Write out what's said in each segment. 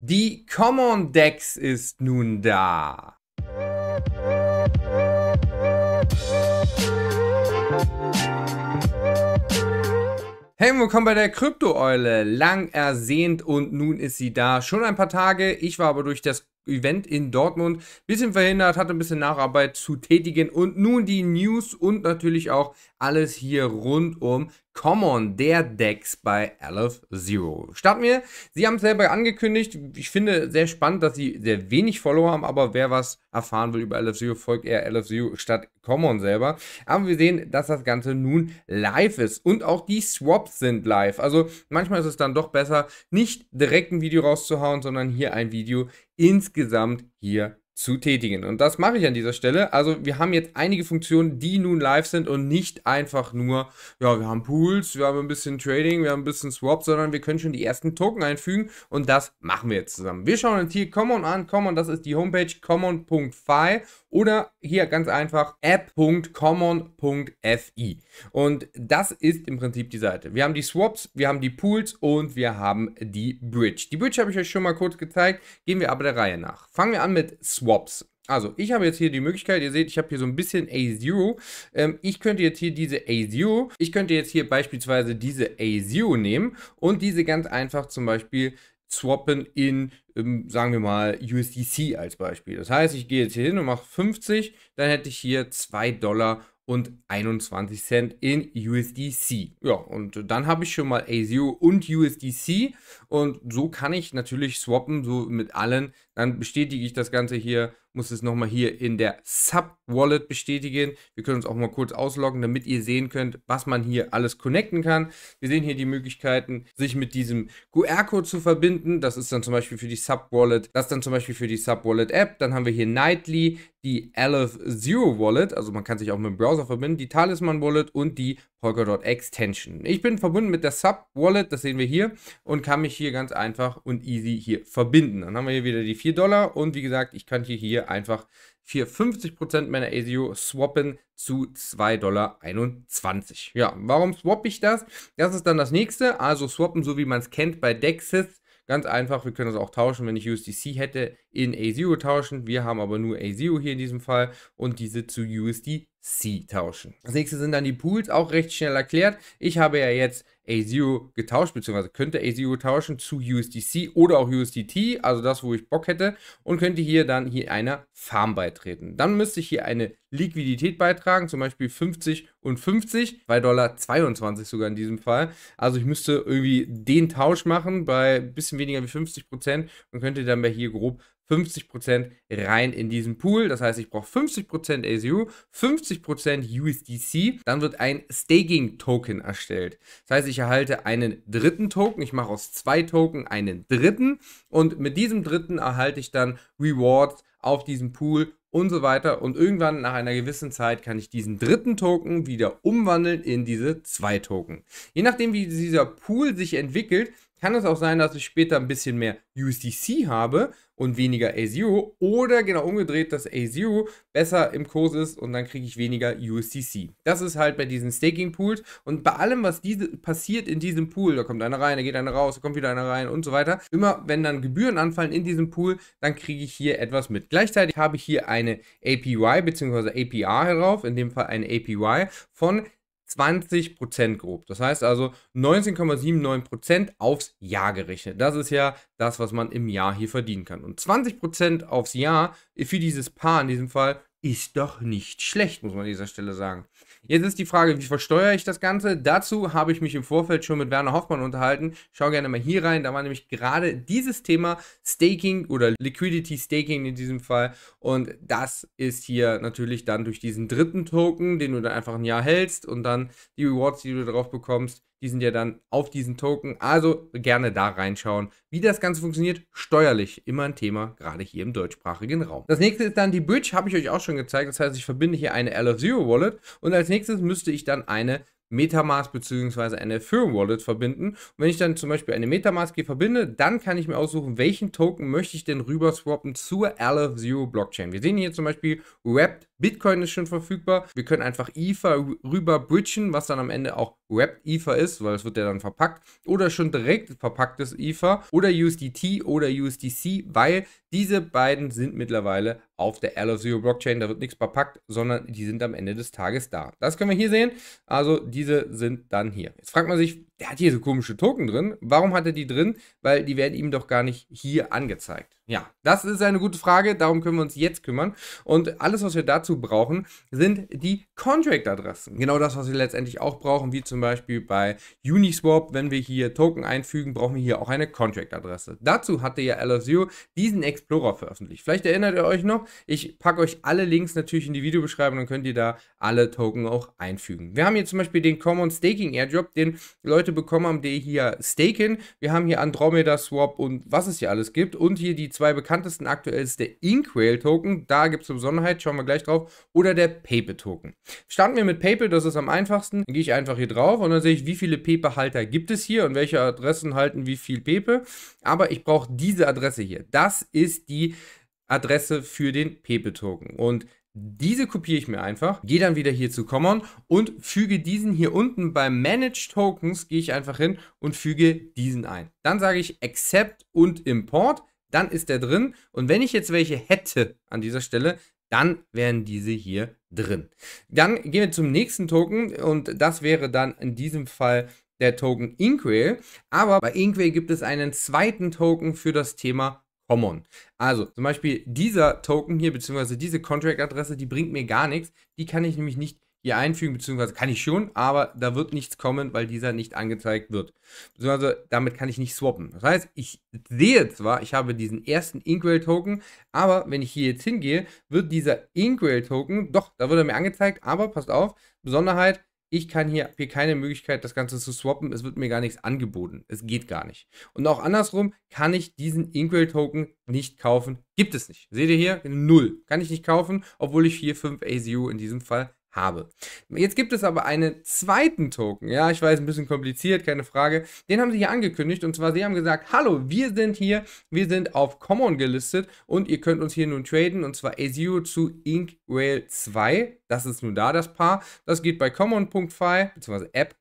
Die Common Dex ist nun da. Hey, willkommen bei der Kryptoeule. Lang ersehnt und nun ist sie da. Schon ein paar Tage. Ich war aber durch das Event in Dortmund. ein Bisschen verhindert, hatte ein bisschen Nacharbeit zu tätigen und nun die News und natürlich auch alles hier rund um Common der Decks bei LF Zero. Starten wir. Sie haben es selber angekündigt. Ich finde sehr spannend, dass sie sehr wenig Follower haben, aber wer was erfahren will über LF Zero, folgt eher LF Zero statt Common selber. Aber wir sehen, dass das Ganze nun live ist und auch die Swaps sind live. Also manchmal ist es dann doch besser, nicht direkt ein Video rauszuhauen, sondern hier ein Video insgesamt hier zu tätigen. Und das mache ich an dieser Stelle. Also wir haben jetzt einige Funktionen, die nun live sind und nicht einfach nur, ja, wir haben Pools, wir haben ein bisschen Trading, wir haben ein bisschen Swap, sondern wir können schon die ersten Token einfügen und das machen wir jetzt zusammen. Wir schauen uns hier Common an. Common, das ist die Homepage common.fi oder hier ganz einfach app.common.fi. Und das ist im Prinzip die Seite. Wir haben die Swaps, wir haben die Pools und wir haben die Bridge. Die Bridge habe ich euch schon mal kurz gezeigt, gehen wir aber der Reihe nach. Fangen wir an mit Swaps. Also, ich habe jetzt hier die Möglichkeit, ihr seht, ich habe hier so ein bisschen A0. Ähm, ich könnte jetzt hier diese A0, ich könnte jetzt hier beispielsweise diese A0 nehmen und diese ganz einfach zum Beispiel swappen in, ähm, sagen wir mal, USDC als Beispiel. Das heißt, ich gehe jetzt hier hin und mache 50, dann hätte ich hier 2 Dollar und 21 Cent in USDC. Ja, und dann habe ich schon mal ASU und USDC und so kann ich natürlich swappen, so mit allen dann bestätige ich das Ganze hier, muss es nochmal hier in der Sub-Wallet bestätigen. Wir können uns auch mal kurz ausloggen, damit ihr sehen könnt, was man hier alles connecten kann. Wir sehen hier die Möglichkeiten, sich mit diesem QR-Code zu verbinden. Das ist dann zum Beispiel für die Sub-Wallet, das ist dann zum Beispiel für die Sub-Wallet-App. Dann haben wir hier Nightly, die Aleph Zero Wallet, also man kann sich auch mit dem Browser verbinden, die Talisman Wallet und die Polkadot Extension. Ich bin verbunden mit der Sub Wallet, das sehen wir hier, und kann mich hier ganz einfach und easy hier verbinden. Dann haben wir hier wieder die vier 4 Dollar. Und wie gesagt, ich kann hier, hier einfach 4,50% meiner ASIO swappen zu 2,21 Dollar. Ja, warum swap ich das? Das ist dann das nächste. Also swappen, so wie man es kennt bei Dexis. Ganz einfach, wir können das auch tauschen, wenn ich USDC hätte, in ASIO tauschen. Wir haben aber nur ASIO hier in diesem Fall und diese zu USDC tauschen. Das nächste sind dann die Pools, auch recht schnell erklärt. Ich habe ja jetzt AZU getauscht, beziehungsweise könnte AZU tauschen zu USDC oder auch USDT, also das, wo ich Bock hätte, und könnte hier dann hier einer Farm beitreten. Dann müsste ich hier eine Liquidität beitragen, zum Beispiel 50 und 50, 2,22 Dollar sogar in diesem Fall. Also ich müsste irgendwie den Tausch machen bei ein bisschen weniger wie 50 Prozent und könnte dann bei hier grob 50% rein in diesen Pool. Das heißt, ich brauche 50% ASU, 50% USDC. Dann wird ein Staking-Token erstellt. Das heißt, ich erhalte einen dritten Token. Ich mache aus zwei Token einen dritten. Und mit diesem dritten erhalte ich dann Rewards auf diesem Pool und so weiter. Und irgendwann nach einer gewissen Zeit kann ich diesen dritten Token wieder umwandeln in diese zwei Token. Je nachdem, wie dieser Pool sich entwickelt, kann es auch sein, dass ich später ein bisschen mehr USDC habe und weniger A0 oder genau umgedreht, dass A0 besser im Kurs ist und dann kriege ich weniger USDC. Das ist halt bei diesen Staking Pools und bei allem, was diese, passiert in diesem Pool, da kommt einer rein, da geht einer raus, da kommt wieder einer rein und so weiter. Immer wenn dann Gebühren anfallen in diesem Pool, dann kriege ich hier etwas mit. Gleichzeitig habe ich hier eine APY bzw. APR herauf, in dem Fall eine APY von 20% grob. Das heißt also 19,79% aufs Jahr gerechnet. Das ist ja das, was man im Jahr hier verdienen kann. Und 20% aufs Jahr für dieses Paar in diesem Fall ist doch nicht schlecht, muss man an dieser Stelle sagen. Jetzt ist die Frage, wie versteuere ich das Ganze? Dazu habe ich mich im Vorfeld schon mit Werner Hoffmann unterhalten. Schau gerne mal hier rein. Da war nämlich gerade dieses Thema Staking oder Liquidity Staking in diesem Fall. Und das ist hier natürlich dann durch diesen dritten Token, den du dann einfach ein Jahr hältst und dann die Rewards, die du darauf bekommst, die sind ja dann auf diesen Token. Also gerne da reinschauen, wie das Ganze funktioniert. Steuerlich immer ein Thema, gerade hier im deutschsprachigen Raum. Das nächste ist dann die Bridge, habe ich euch auch schon gezeigt. Das heißt, ich verbinde hier eine L of Zero Wallet und als nächstes müsste ich dann eine Metamask bzw. eine Ethereum Wallet verbinden. Und wenn ich dann zum Beispiel eine Metamask hier verbinde, dann kann ich mir aussuchen, welchen Token möchte ich denn rüber swappen zur Aleph Zero Blockchain. Wir sehen hier zum Beispiel Wrapped Bitcoin ist schon verfügbar. Wir können einfach Ether rüber bridgen, was dann am Ende auch Wrapped Ether ist, weil es wird ja dann verpackt, oder schon direkt verpacktes Ether oder USDT oder USDC, weil diese beiden sind mittlerweile auf der L of Zero Blockchain. Da wird nichts verpackt, sondern die sind am Ende des Tages da. Das können wir hier sehen. Also diese sind dann hier. Jetzt fragt man sich, der hat hier so komische Token drin. Warum hat er die drin? Weil die werden ihm doch gar nicht hier angezeigt. Ja, das ist eine gute Frage, darum können wir uns jetzt kümmern. Und alles, was wir dazu brauchen, sind die Contract-Adressen. Genau das, was wir letztendlich auch brauchen, wie zum Beispiel bei Uniswap, wenn wir hier Token einfügen, brauchen wir hier auch eine Contract-Adresse. Dazu hatte ja LSU diesen Explorer veröffentlicht. Vielleicht erinnert ihr euch noch, ich packe euch alle Links natürlich in die Videobeschreibung, dann könnt ihr da alle Token auch einfügen. Wir haben hier zum Beispiel den Common Staking Airdrop, den Leute Leute bekommen haben, die hier staken. Wir haben hier Andromeda Swap und was es hier alles gibt. Und hier die zwei bekanntesten aktuell ist der Inkwell Token. Da gibt es eine Besonderheit, schauen wir gleich drauf. Oder der PayPal Token. Starten wir mit PayPal, das ist am einfachsten. Dann gehe ich einfach hier drauf und dann sehe ich, wie viele PayPal Halter gibt es hier und welche Adressen halten wie viel PayPal. Aber ich brauche diese Adresse hier. Das ist die Adresse für den Pepe-Token. Und diese kopiere ich mir einfach, gehe dann wieder hier zu Common und füge diesen hier unten bei Manage Tokens, gehe ich einfach hin und füge diesen ein. Dann sage ich Accept und Import, dann ist der drin. Und wenn ich jetzt welche hätte an dieser Stelle, dann wären diese hier drin. Dann gehen wir zum nächsten Token und das wäre dann in diesem Fall der Token Inkwell. Aber bei Inkwell gibt es einen zweiten Token für das Thema Common. Also zum Beispiel dieser Token hier, beziehungsweise diese Contract-Adresse, die bringt mir gar nichts. Die kann ich nämlich nicht hier einfügen, beziehungsweise kann ich schon, aber da wird nichts kommen, weil dieser nicht angezeigt wird. Beziehungsweise damit kann ich nicht swappen. Das heißt, ich sehe zwar, ich habe diesen ersten Inkwell-Token, aber wenn ich hier jetzt hingehe, wird dieser Inkwell-Token, doch, da wird er mir angezeigt, aber passt auf, Besonderheit, ich kann hier, hier keine Möglichkeit, das Ganze zu swappen. Es wird mir gar nichts angeboten. Es geht gar nicht. Und auch andersrum kann ich diesen Inkwell-Token nicht kaufen. Gibt es nicht. Seht ihr hier? Null. Kann ich nicht kaufen, obwohl ich hier 5 ACU in diesem Fall habe. Jetzt gibt es aber einen zweiten Token. Ja, ich weiß, ein bisschen kompliziert, keine Frage. Den haben sie hier angekündigt und zwar, sie haben gesagt, hallo, wir sind hier, wir sind auf Common gelistet und ihr könnt uns hier nun traden und zwar Azure zu Ink Rail 2. Das ist nun da das Paar. Das geht bei Common.fi bzw. App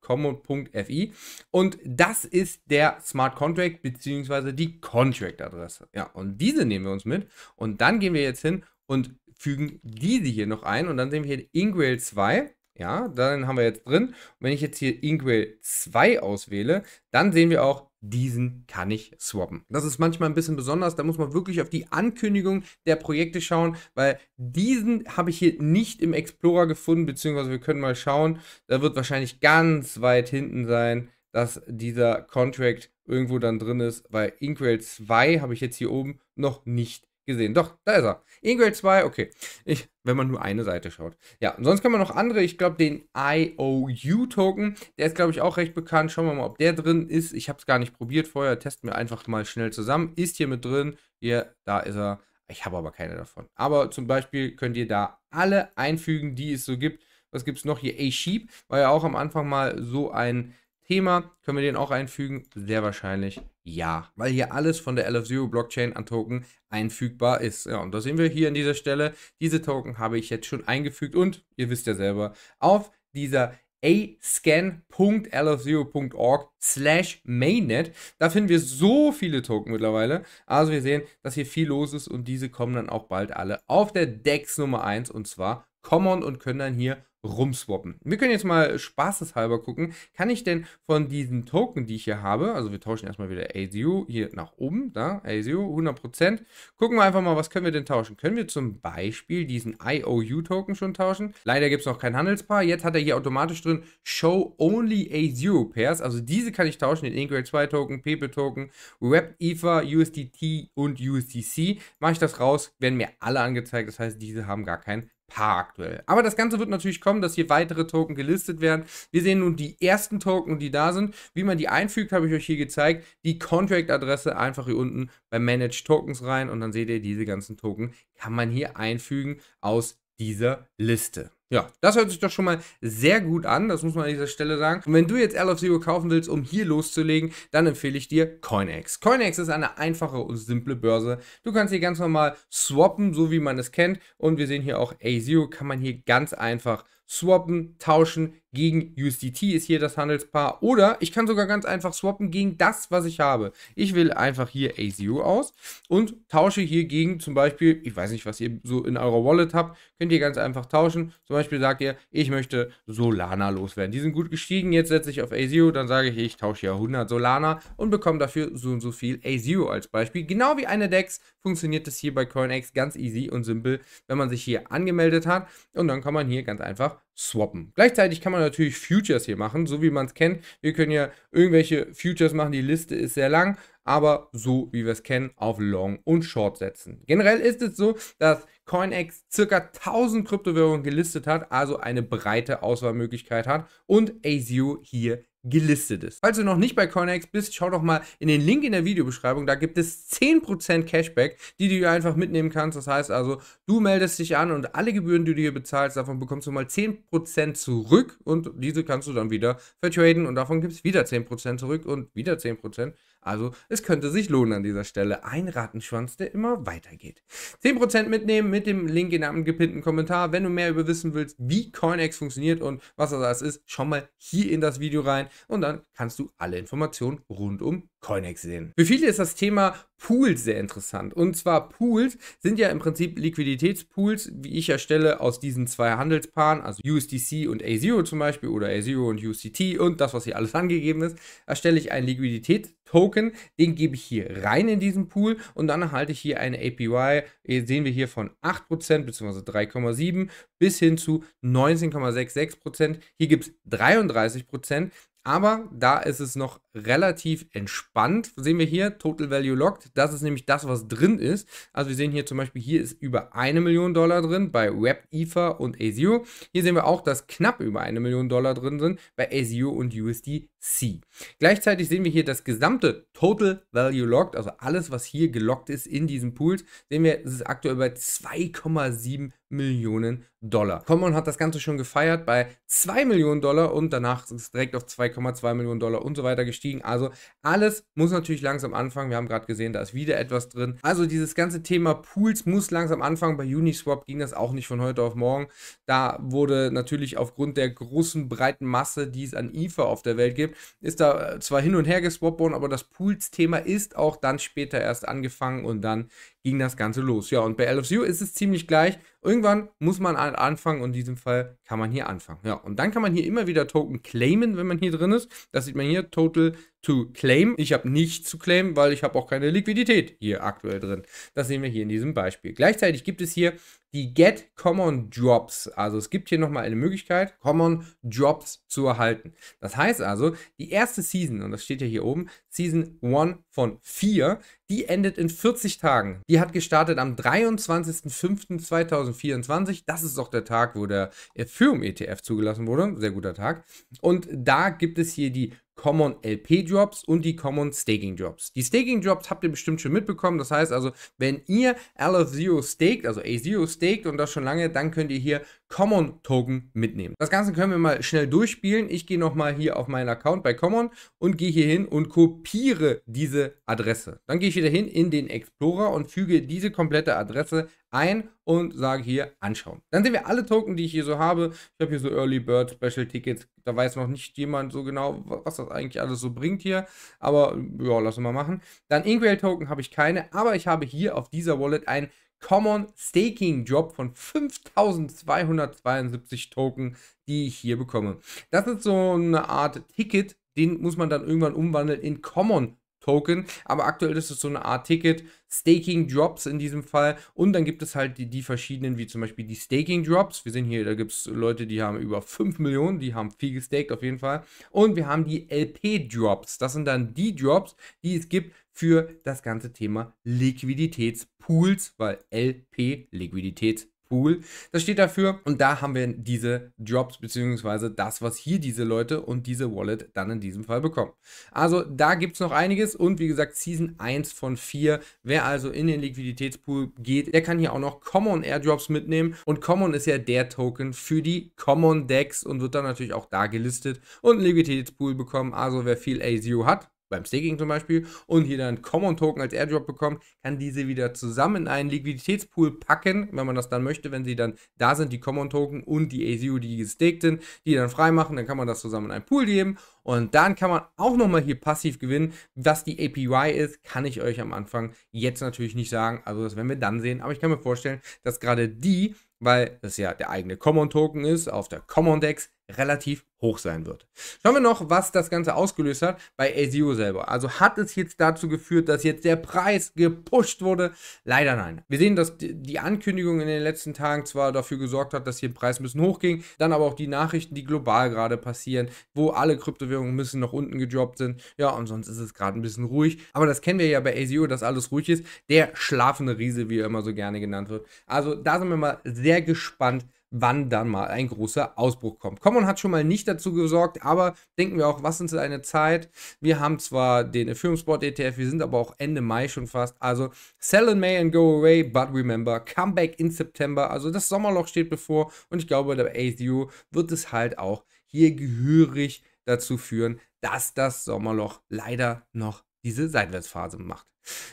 .common.fi und das ist der Smart Contract bzw. die Contract Adresse. Ja, und diese nehmen wir uns mit und dann gehen wir jetzt hin und fügen diese hier noch ein und dann sehen wir hier Ingrail 2. Ja, dann haben wir jetzt drin. Und wenn ich jetzt hier Ingrail 2 auswähle, dann sehen wir auch, diesen kann ich swappen. Das ist manchmal ein bisschen besonders. Da muss man wirklich auf die Ankündigung der Projekte schauen, weil diesen habe ich hier nicht im Explorer gefunden, beziehungsweise wir können mal schauen. Da wird wahrscheinlich ganz weit hinten sein, dass dieser Contract irgendwo dann drin ist, weil Inkwell 2 habe ich jetzt hier oben noch nicht gesehen. Doch, da ist er. Ingrade 2, okay. Ich, wenn man nur eine Seite schaut. Ja, und sonst kann man noch andere. Ich glaube, den IOU-Token, der ist, glaube ich, auch recht bekannt. Schauen wir mal, ob der drin ist. Ich habe es gar nicht probiert vorher. Testen wir einfach mal schnell zusammen. Ist hier mit drin. Hier, da ist er. Ich habe aber keine davon. Aber zum Beispiel könnt ihr da alle einfügen, die es so gibt. Was gibt es noch hier? A-Sheep war ja auch am Anfang mal so ein Thema. Können wir den auch einfügen? Sehr wahrscheinlich ja, weil hier alles von der LF0 Blockchain an Token einfügbar ist. Ja, und da sehen wir hier an dieser Stelle. Diese Token habe ich jetzt schon eingefügt und ihr wisst ja selber, auf dieser ascan.lf0.org slash mainnet. Da finden wir so viele Token mittlerweile. Also wir sehen, dass hier viel los ist und diese kommen dann auch bald alle auf der DEX Nummer 1 und zwar kommen und können dann hier rumswappen. Wir können jetzt mal spaßeshalber gucken, kann ich denn von diesen Token, die ich hier habe, also wir tauschen erstmal wieder ASU hier nach oben, da, ASU 100%, gucken wir einfach mal, was können wir denn tauschen? Können wir zum Beispiel diesen IOU-Token schon tauschen? Leider gibt es noch kein Handelspaar, jetzt hat er hier automatisch drin Show Only ASU Pairs, also diese kann ich tauschen, den Ingrade 2 Token, PayPal Token, Web Ether, USDT und USDC. Mache ich das raus, werden mir alle angezeigt, das heißt, diese haben gar kein paar aktuell. Aber das Ganze wird natürlich kommen, dass hier weitere Token gelistet werden. Wir sehen nun die ersten Token, die da sind. Wie man die einfügt, habe ich euch hier gezeigt. Die Contract-Adresse einfach hier unten bei Manage Tokens rein und dann seht ihr, diese ganzen Token kann man hier einfügen aus dieser Liste. Ja, das hört sich doch schon mal sehr gut an, das muss man an dieser Stelle sagen. Und wenn du jetzt L of Zero kaufen willst, um hier loszulegen, dann empfehle ich dir CoinEx. CoinEx ist eine einfache und simple Börse. Du kannst hier ganz normal swappen, so wie man es kennt. Und wir sehen hier auch A0 kann man hier ganz einfach swappen, tauschen, gegen USDT ist hier das Handelspaar. Oder ich kann sogar ganz einfach swappen gegen das, was ich habe. Ich will einfach hier ACU aus und tausche hier gegen zum Beispiel, ich weiß nicht, was ihr so in eurer Wallet habt, könnt ihr ganz einfach tauschen. Zum Beispiel sagt ihr, ich möchte Solana loswerden. Die sind gut gestiegen, jetzt setze ich auf ACU, dann sage ich, ich tausche hier 100 Solana und bekomme dafür so und so viel ACU als Beispiel. Genau wie eine DEX funktioniert das hier bei CoinEx ganz easy und simpel, wenn man sich hier angemeldet hat und dann kann man hier ganz einfach swappen. Gleichzeitig kann man natürlich Futures hier machen, so wie man es kennt. Wir können ja irgendwelche Futures machen, die Liste ist sehr lang, aber so wie wir es kennen, auf Long und Short setzen. Generell ist es so, dass CoinEx circa 1000 Kryptowährungen gelistet hat, also eine breite Auswahlmöglichkeit hat und ASU hier gelistet ist. Falls du noch nicht bei Coinex bist, schau doch mal in den Link in der Videobeschreibung. Da gibt es 10% Cashback, die du einfach mitnehmen kannst. Das heißt also, du meldest dich an und alle Gebühren, die du hier bezahlst, davon bekommst du mal 10% zurück und diese kannst du dann wieder vertraden und davon gibt es wieder 10% zurück und wieder 10%. Also es könnte sich lohnen an dieser Stelle. Ein Rattenschwanz, der immer weitergeht. 10% mitnehmen mit dem Link in einem gepinnten Kommentar. Wenn du mehr über wissen willst, wie CoinEx funktioniert und was das alles ist, schau mal hier in das Video rein und dann kannst du alle Informationen rund um CoinEx sehen. Für viele ist das Thema Pools sehr interessant. Und zwar Pools sind ja im Prinzip Liquiditätspools, wie ich erstelle, aus diesen zwei Handelspaaren, also USDC und A0 zum Beispiel oder A0 und USDT und das, was hier alles angegeben ist, erstelle ich ein Liquiditätspools Token, den gebe ich hier rein in diesen Pool und dann erhalte ich hier eine APY, sehen wir hier von 8% bzw. 3,7 bis hin zu 19,66%. Hier gibt es 33%. Aber da ist es noch relativ entspannt. Sehen wir hier Total Value Locked. Das ist nämlich das, was drin ist. Also wir sehen hier zum Beispiel, hier ist über eine Million Dollar drin bei Web, Ether und ASIO. Hier sehen wir auch, dass knapp über eine Million Dollar drin sind bei ASIO und USDC. Gleichzeitig sehen wir hier das gesamte Total Value Locked, also alles, was hier gelockt ist in diesen Pools, sehen wir, es ist aktuell bei 2,7 Millionen Dollar. Common hat das Ganze schon gefeiert bei 2 Millionen Dollar und danach ist es direkt auf 2,2 Millionen Dollar und so weiter gestiegen. Also alles muss natürlich langsam anfangen. Wir haben gerade gesehen, da ist wieder etwas drin. Also dieses ganze Thema Pools muss langsam anfangen. Bei Uniswap ging das auch nicht von heute auf morgen. Da wurde natürlich aufgrund der großen breiten Masse, die es an Ether auf der Welt gibt, ist da äh, zwar hin und her geswappt worden, aber das Pools-Thema ist auch dann später erst angefangen und dann ging das Ganze los. Ja, und bei LFU ist es ziemlich gleich. Irgendwann muss man halt anfangen und in diesem Fall kann man hier anfangen. Ja, und dann kann man hier immer wieder Token claimen, wenn man hier drin ist. Das sieht man hier, Total to Claim. Ich habe nichts zu claimen, weil ich habe auch keine Liquidität hier aktuell drin. Das sehen wir hier in diesem Beispiel. Gleichzeitig gibt es hier die Get Common Drops. Also es gibt hier nochmal eine Möglichkeit, Common Drops zu erhalten. Das heißt also, die erste Season, und das steht ja hier oben, Season 1 von 4, die endet in 40 Tagen. Die hat gestartet am 23.05.2024. Das ist auch der Tag, wo der Ethereum-ETF zugelassen wurde. Sehr guter Tag. Und da gibt es hier die Common LP Drops und die Common Staking Drops. Die Staking Drops habt ihr bestimmt schon mitbekommen. Das heißt also, wenn ihr All of Zero staked, also A 0 staked und das schon lange, dann könnt ihr hier Common Token mitnehmen. Das Ganze können wir mal schnell durchspielen. Ich gehe nochmal hier auf meinen Account bei Common und gehe hier hin und kopiere diese Adresse. Dann gehe ich wieder hin in den Explorer und füge diese komplette Adresse ein und sage hier anschauen. Dann sehen wir alle Token, die ich hier so habe. Ich habe hier so Early Bird Special Tickets. Da weiß noch nicht jemand so genau, was das eigentlich alles so bringt hier. Aber ja, lass wir mal machen. Dann Inkwell Token habe ich keine, aber ich habe hier auf dieser Wallet ein Common Staking Job von 5272 Token, die ich hier bekomme. Das ist so eine Art Ticket, den muss man dann irgendwann umwandeln in Common Token. Aber aktuell ist es so eine Art Ticket, Staking Drops in diesem Fall. Und dann gibt es halt die, die verschiedenen, wie zum Beispiel die Staking Drops. Wir sehen hier, da gibt es Leute, die haben über 5 Millionen, die haben viel gestaked auf jeden Fall. Und wir haben die LP Drops. Das sind dann die Drops, die es gibt für das ganze Thema Liquiditätspools, weil LP Liquiditätspools. Pool. Das steht dafür und da haben wir diese Drops beziehungsweise das, was hier diese Leute und diese Wallet dann in diesem Fall bekommen. Also da gibt es noch einiges und wie gesagt Season 1 von 4. Wer also in den Liquiditätspool geht, der kann hier auch noch Common Airdrops mitnehmen und Common ist ja der Token für die Common Decks und wird dann natürlich auch da gelistet und einen Liquiditätspool bekommen. Also wer viel A0 hat, beim Staking zum Beispiel und hier dann Common Token als Airdrop bekommt, kann diese wieder zusammen in einen Liquiditätspool packen, wenn man das dann möchte, wenn sie dann da sind, die Common Token und die AZU, die gestaked sind, die dann freimachen, dann kann man das zusammen in einen Pool geben und dann kann man auch nochmal hier passiv gewinnen. Was die APY ist, kann ich euch am Anfang jetzt natürlich nicht sagen, also das werden wir dann sehen, aber ich kann mir vorstellen, dass gerade die, weil das ja der eigene Common Token ist, auf der Common Dex, relativ hoch sein wird. Schauen wir noch, was das Ganze ausgelöst hat bei ASIO selber. Also hat es jetzt dazu geführt, dass jetzt der Preis gepusht wurde? Leider nein. Wir sehen, dass die Ankündigung in den letzten Tagen zwar dafür gesorgt hat, dass hier der Preis ein bisschen hochging, dann aber auch die Nachrichten, die global gerade passieren, wo alle Kryptowährungen ein bisschen nach unten gedroppt sind. Ja, und sonst ist es gerade ein bisschen ruhig. Aber das kennen wir ja bei ASIO, dass alles ruhig ist. Der schlafende Riese, wie er immer so gerne genannt wird. Also da sind wir mal sehr gespannt, wann dann mal ein großer Ausbruch kommt. Common hat schon mal nicht dazu gesorgt, aber denken wir auch, was ist eine Zeit? Wir haben zwar den Ethereum ETF, wir sind aber auch Ende Mai schon fast. Also sell in May and go away, but remember, come back in September. Also das Sommerloch steht bevor und ich glaube, der ASU wird es halt auch hier gehörig dazu führen, dass das Sommerloch leider noch diese Seitwärtsphase macht.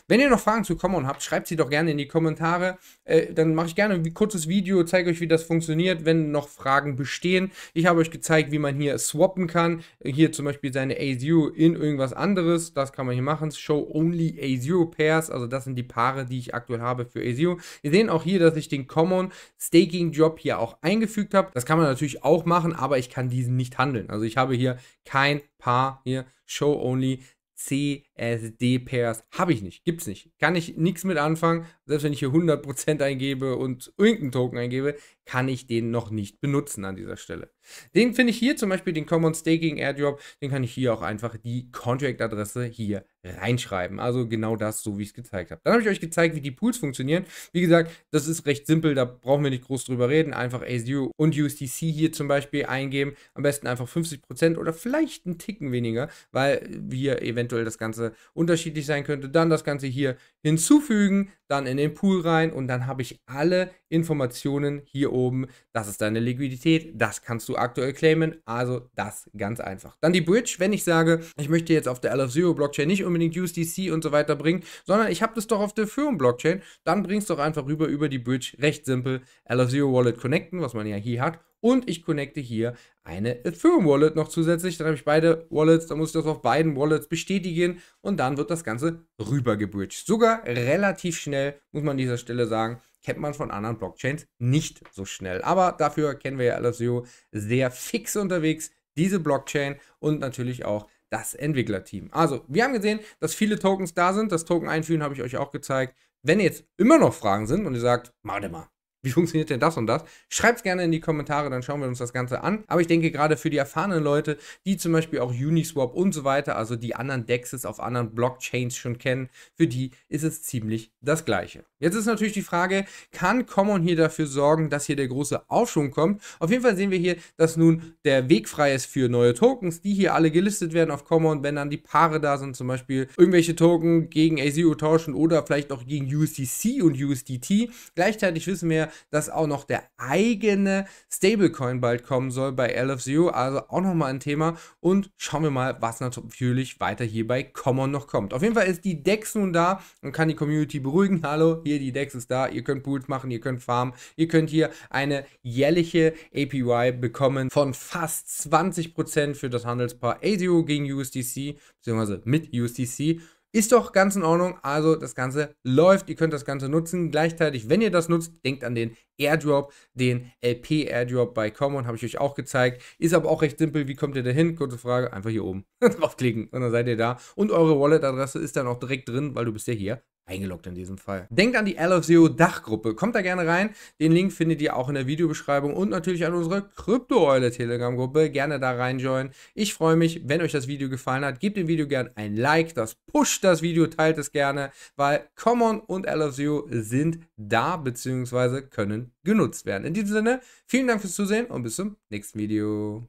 Wenn ihr noch Fragen zu Common habt, schreibt sie doch gerne in die Kommentare. Äh, dann mache ich gerne ein kurzes Video, zeige euch, wie das funktioniert, wenn noch Fragen bestehen. Ich habe euch gezeigt, wie man hier swappen kann. Hier zum Beispiel seine ASU in irgendwas anderes. Das kann man hier machen. Show only ASU Pairs. Also das sind die Paare, die ich aktuell habe für ASU. Ihr seht auch hier, dass ich den Common Staking Job hier auch eingefügt habe. Das kann man natürlich auch machen, aber ich kann diesen nicht handeln. Also ich habe hier kein Paar hier Show only C SD-Pairs äh, habe ich nicht, gibt's nicht. Kann ich nichts mit anfangen. Selbst wenn ich hier 100% eingebe und irgendeinen Token eingebe, kann ich den noch nicht benutzen an dieser Stelle. Den finde ich hier zum Beispiel, den Common Staking Airdrop, den kann ich hier auch einfach die Contract-Adresse hier reinschreiben. Also genau das, so wie ich es gezeigt habe. Dann habe ich euch gezeigt, wie die Pools funktionieren. Wie gesagt, das ist recht simpel, da brauchen wir nicht groß drüber reden. Einfach ASU und USDC hier zum Beispiel eingeben. Am besten einfach 50% oder vielleicht einen Ticken weniger, weil wir eventuell das Ganze Ganze unterschiedlich sein könnte, dann das Ganze hier hinzufügen, dann in den Pool rein und dann habe ich alle Informationen hier oben. Das ist deine Liquidität, das kannst du aktuell claimen, also das ganz einfach. Dann die Bridge, wenn ich sage, ich möchte jetzt auf der LF0 Blockchain nicht unbedingt USDC und so weiter bringen, sondern ich habe das doch auf der Firmen Blockchain, dann bringst du doch einfach rüber über die Bridge, recht simpel, LF0 Wallet connecten, was man ja hier hat und ich connecte hier eine Ethereum Wallet noch zusätzlich. Dann habe ich beide Wallets, dann muss ich das auf beiden Wallets bestätigen und dann wird das Ganze rübergebridged. Sogar relativ schnell, muss man an dieser Stelle sagen, kennt man von anderen Blockchains nicht so schnell. Aber dafür kennen wir ja LSEO sehr fix unterwegs, diese Blockchain und natürlich auch das Entwicklerteam. Also, wir haben gesehen, dass viele Tokens da sind. Das Token einführen habe ich euch auch gezeigt. Wenn jetzt immer noch Fragen sind und ihr sagt, warte mal, wie funktioniert denn das und das? Schreibt's gerne in die Kommentare, dann schauen wir uns das Ganze an. Aber ich denke, gerade für die erfahrenen Leute, die zum Beispiel auch Uniswap und so weiter, also die anderen Dexes auf anderen Blockchains schon kennen, für die ist es ziemlich das Gleiche. Jetzt ist natürlich die Frage, kann Common hier dafür sorgen, dass hier der große Aufschwung kommt? Auf jeden Fall sehen wir hier, dass nun der Weg frei ist für neue Tokens, die hier alle gelistet werden auf Common, wenn dann die Paare da sind, zum Beispiel irgendwelche Token gegen AZO tauschen oder vielleicht auch gegen USDC und USDT. Gleichzeitig wissen wir, dass auch noch der eigene Stablecoin bald kommen soll bei LFZO, also auch nochmal ein Thema und schauen wir mal, was natürlich weiter hier bei Common noch kommt. Auf jeden Fall ist die DEX nun da und kann die Community beruhigen. Hallo, hier hier, die DEX ist da, ihr könnt Pools machen, ihr könnt farmen, ihr könnt hier eine jährliche APY bekommen von fast 20% für das Handelspaar ASIO gegen USDC, beziehungsweise mit USDC. Ist doch ganz in Ordnung. Also das Ganze läuft. Ihr könnt das Ganze nutzen. Gleichzeitig, wenn ihr das nutzt, denkt an den Airdrop, den LP Airdrop bei Common, habe ich euch auch gezeigt. Ist aber auch recht simpel. Wie kommt ihr da hin? Kurze Frage, einfach hier oben draufklicken und dann seid ihr da. Und eure Wallet-Adresse ist dann auch direkt drin, weil du bist ja hier eingeloggt in diesem Fall. Denkt an die L Dachgruppe. Kommt da gerne rein. Den Link findet ihr auch in der Videobeschreibung und natürlich an unsere Krypto-Eule Telegram-Gruppe. Gerne da reinjoinen. Ich freue mich, wenn euch das Video gefallen hat. Gebt dem Video gerne ein Like, das pusht das Video, teilt es gerne, weil Common und L sind da bzw. können genutzt werden. In diesem Sinne, vielen Dank fürs Zusehen und bis zum nächsten Video.